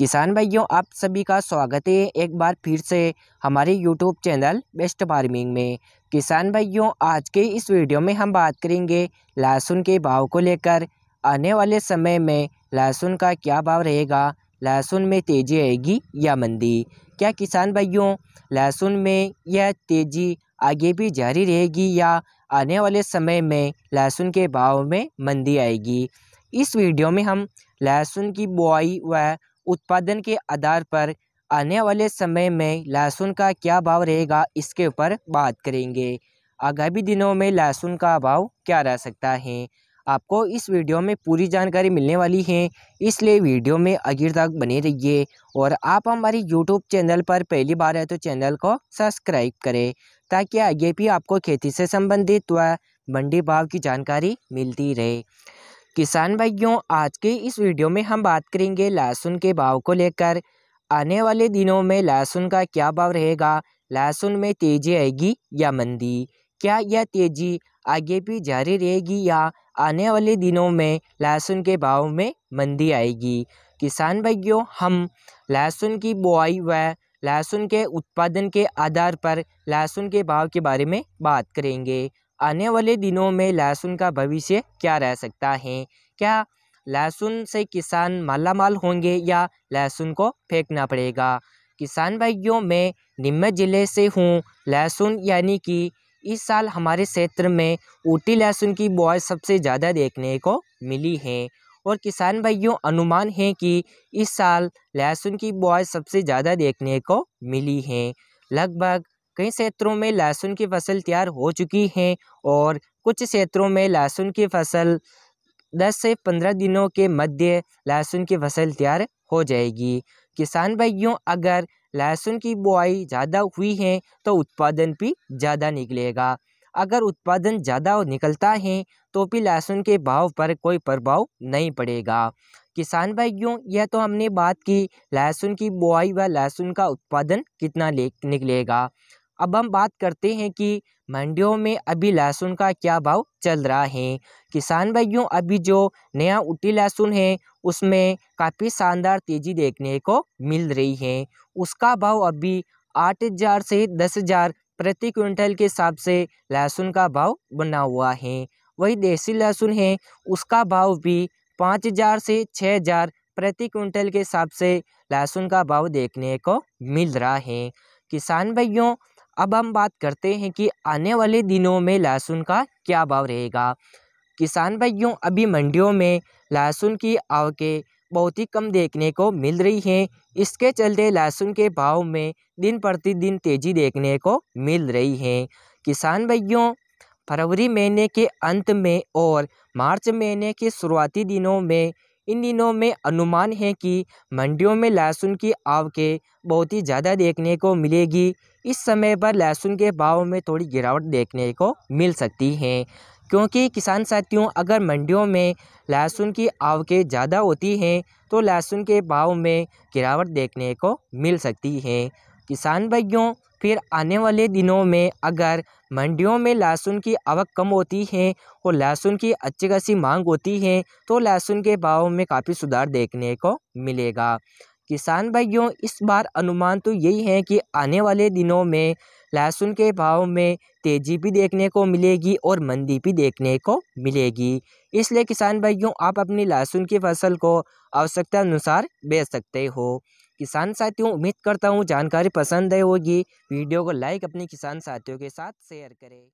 किसान भाइयों आप सभी का स्वागत है एक बार फिर से हमारे यूट्यूब चैनल बेस्ट फार्मिंग में किसान भाइयों आज के इस वीडियो में हम बात करेंगे लहसुन के भाव को लेकर आने वाले समय में लहसुन का क्या भाव रहेगा लहसुन में तेज़ी आएगी या मंदी क्या किसान भाइयों लहसुन में यह तेज़ी आगे भी जारी रहेगी या आने वाले समय में लहसुन के भाव में मंदी आएगी इस वीडियो में हम लहसुन की बुआई व उत्पादन के आधार पर आने वाले समय में लहसुन का क्या भाव रहेगा इसके ऊपर बात करेंगे आगामी दिनों में लहसुन का भाव क्या रह सकता है आपको इस वीडियो में पूरी जानकारी मिलने वाली है इसलिए वीडियो में आखिर तक बने रहिए और आप हमारी यूट्यूब चैनल पर पहली बार है तो चैनल को सब्सक्राइब करें ताकि आगे भी आपको खेती से संबंधित व मंडी भाव की जानकारी मिलती रहे किसान भाइयों आज के इस वीडियो में हम बात करेंगे लहसुन के भाव को लेकर आने वाले दिनों में लहसुन का क्या भाव रहेगा लहसुन में तेजी आएगी या मंदी क्या यह तेजी आगे भी जारी रहेगी या आने वाले दिनों में लहसुन के भाव में मंदी आएगी किसान भाइयों हम लहसुन की बुआई व लहसुन के उत्पादन के आधार पर लहसुन के भाव के बारे में बात करेंगे आने वाले दिनों में लहसुन का भविष्य क्या रह सकता है क्या लहसुन से किसान माला माल होंगे या लहसुन को फेंकना पड़ेगा किसान भाइयों में निम्न ज़िले से हूँ लहसुन यानी कि इस साल हमारे क्षेत्र में ऊटी लहसुन की बुआई सबसे ज़्यादा देखने को मिली है और किसान भाइयों अनुमान है कि इस साल लहसुन की बुआई सबसे ज़्यादा देखने को मिली है लगभग कई क्षेत्रों में लहसुन की फसल तैयार हो चुकी है और कुछ क्षेत्रों में लहसुन की फसल दस से पंद्रह दिनों के मध्य लहसुन की फसल तैयार हो जाएगी किसान भाइयों अगर लहसुन की बुआई ज़्यादा हुई है तो उत्पादन भी ज़्यादा निकलेगा अगर उत्पादन ज़्यादा निकलता है तो भी लहसुन के भाव पर कोई प्रभाव नहीं पड़ेगा किसान भाइयों यह तो हमने बात की लहसुन की बुआई व लहसुन का उत्पादन कितना ले निकलेगा अब हम बात करते हैं कि मंडियों में अभी लहसुन का क्या भाव चल रहा है किसान भाइयों अभी जो नया उटी लहसुन है उसमें काफ़ी शानदार तेज़ी देखने को मिल रही है उसका भाव अभी आठ हज़ार से दस हज़ार प्रति क्विंटल के हिसाब से लहसुन का भाव बना हुआ है वही देसी लहसुन है उसका भाव भी पाँच हज़ार से छः हज़ार प्रति क्विंटल के हिसाब से लहसुन का भाव देखने को मिल रहा है किसान भाइयों अब हम बात करते हैं कि आने वाले दिनों में लहसुन का क्या भाव रहेगा किसान भाइयों अभी मंडियों में लहसुन की आवकें बहुत ही कम देखने को मिल रही हैं इसके चलते लहसुन के भाव में दिन प्रतिदिन तेज़ी देखने को मिल रही है किसान भाइयों फरवरी महीने के अंत में और मार्च महीने के शुरुआती दिनों में इन दिनों में अनुमान है कि मंडियों में लहसुन की आवकें बहुत ही ज़्यादा देखने को मिलेगी इस समय पर लहसुन के भाव में थोड़ी गिरावट देखने को मिल सकती है क्योंकि किसान साथियों अगर मंडियों में लहसुन की आवकें ज़्यादा होती हैं तो लहसुन के भाव में गिरावट देखने को मिल सकती है किसान भाइयों फिर आने वाले दिनों में अगर मंडियों में लहसुन की आवक कम होती है और लहसुन की अच्छी खासी मांग होती है तो लहसुन के भाव में काफ़ी सुधार देखने को मिलेगा किसान भाइयों इस बार अनुमान तो यही है कि आने वाले दिनों में लहसुन के भाव में तेज़ी भी देखने को मिलेगी और मंदी भी देखने को मिलेगी इसलिए किसान भाइयों आप अपनी लहसुन की फसल को आवश्यकता अनुसार बेच सकते हो किसान साथियों उम्मीद करता हूँ जानकारी पसंद आई होगी वीडियो को लाइक अपने किसान साथियों के साथ शेयर करें